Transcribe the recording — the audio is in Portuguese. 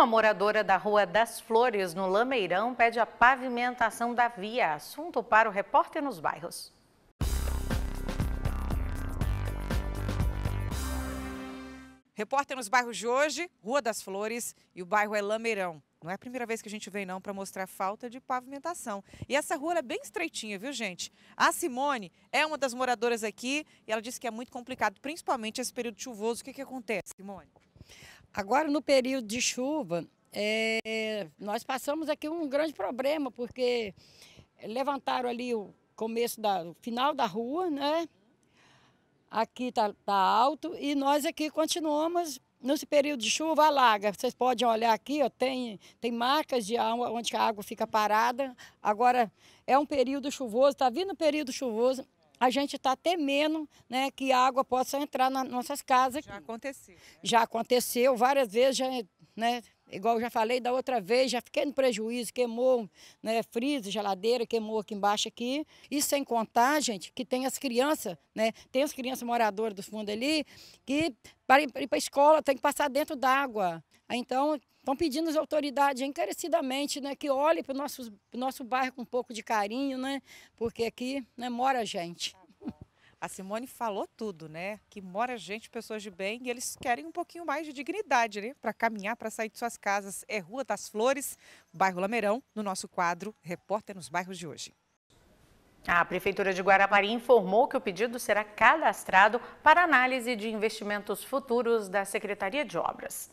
Uma moradora da Rua das Flores, no Lameirão, pede a pavimentação da via. Assunto para o repórter nos bairros. Repórter nos bairros de hoje, Rua das Flores e o bairro é Lameirão. Não é a primeira vez que a gente vem não para mostrar falta de pavimentação. E essa rua é bem estreitinha, viu gente? A Simone é uma das moradoras aqui e ela disse que é muito complicado, principalmente esse período chuvoso. O que, que acontece, Simone? Agora, no período de chuva, é, nós passamos aqui um grande problema, porque levantaram ali o começo da, o final da rua, né? Aqui está tá alto e nós aqui continuamos nesse período de chuva alaga. Vocês podem olhar aqui, ó, tem, tem marcas de água onde a água fica parada. Agora é um período chuvoso, está vindo um período chuvoso a gente está temendo né, que a água possa entrar nas nossas casas. Já aconteceu. Né? Já aconteceu várias vezes, já, né, igual eu já falei da outra vez, já fiquei no prejuízo, queimou né, freezer, geladeira, queimou aqui embaixo aqui. E sem contar, gente, que tem as crianças, né? Tem as crianças moradoras do fundo ali, que para ir para a escola tem que passar dentro d'água. Então, Estão pedindo às autoridades encarecidamente né, que olhem para o nosso, nosso bairro com um pouco de carinho, né? Porque aqui né, mora gente. A Simone falou tudo, né? Que mora gente, pessoas de bem, e eles querem um pouquinho mais de dignidade, né? Para caminhar, para sair de suas casas. É Rua das Flores, bairro Lameirão, no nosso quadro Repórter nos Bairros de hoje. A Prefeitura de Guarapari informou que o pedido será cadastrado para análise de investimentos futuros da Secretaria de Obras.